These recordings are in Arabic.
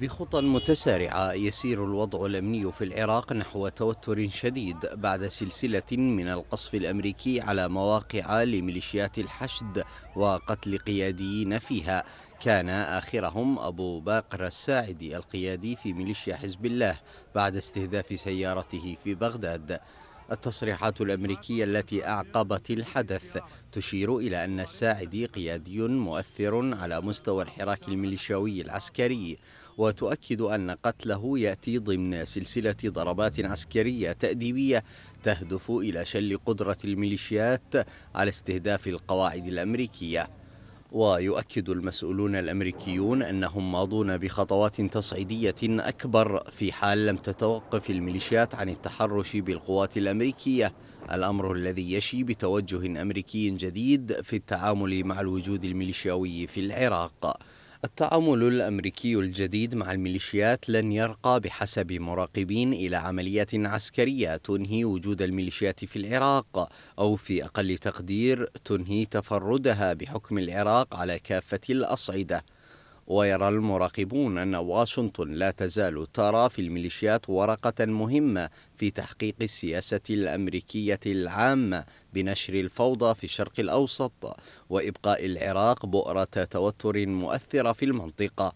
بخطى متسارعة يسير الوضع الأمني في العراق نحو توتر شديد بعد سلسلة من القصف الأمريكي على مواقع لميليشيات الحشد وقتل قياديين فيها كان آخرهم أبو باقر الساعدي القيادي في ميليشيا حزب الله بعد استهداف سيارته في بغداد التصريحات الأمريكية التي أعقبت الحدث تشير إلى أن الساعدي قيادي مؤثر على مستوى الحراك الميليشياوي العسكري وتؤكد أن قتله يأتي ضمن سلسلة ضربات عسكرية تأديبية تهدف إلى شل قدرة الميليشيات على استهداف القواعد الأمريكية ويؤكد المسؤولون الامريكيون انهم ماضون بخطوات تصعيديه اكبر في حال لم تتوقف الميليشيات عن التحرش بالقوات الامريكيه الامر الذي يشي بتوجه امريكي جديد في التعامل مع الوجود الميليشياوي في العراق التعامل الامريكي الجديد مع الميليشيات لن يرقى بحسب مراقبين الى عمليات عسكريه تنهي وجود الميليشيات في العراق او في اقل تقدير تنهي تفردها بحكم العراق على كافه الاصعده ويرى المراقبون أن واشنطن لا تزال ترى في الميليشيات ورقة مهمة في تحقيق السياسة الأمريكية العامة بنشر الفوضى في الشرق الأوسط وإبقاء العراق بؤرة توتر مؤثرة في المنطقة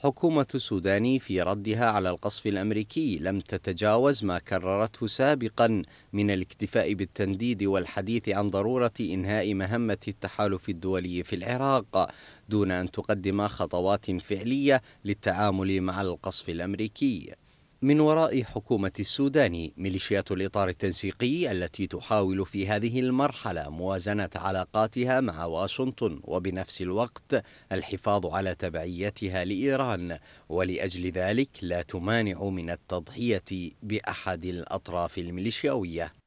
حكومة السودان في ردها على القصف الأمريكي لم تتجاوز ما كررته سابقا من الاكتفاء بالتنديد والحديث عن ضرورة إنهاء مهمة التحالف الدولي في العراق دون أن تقدم خطوات فعلية للتعامل مع القصف الأمريكي من وراء حكومة السودان ميليشيات الإطار التنسيقي التي تحاول في هذه المرحلة موازنة علاقاتها مع واشنطن وبنفس الوقت الحفاظ على تبعيتها لإيران ولأجل ذلك لا تمانع من التضحية بأحد الأطراف الميليشياوية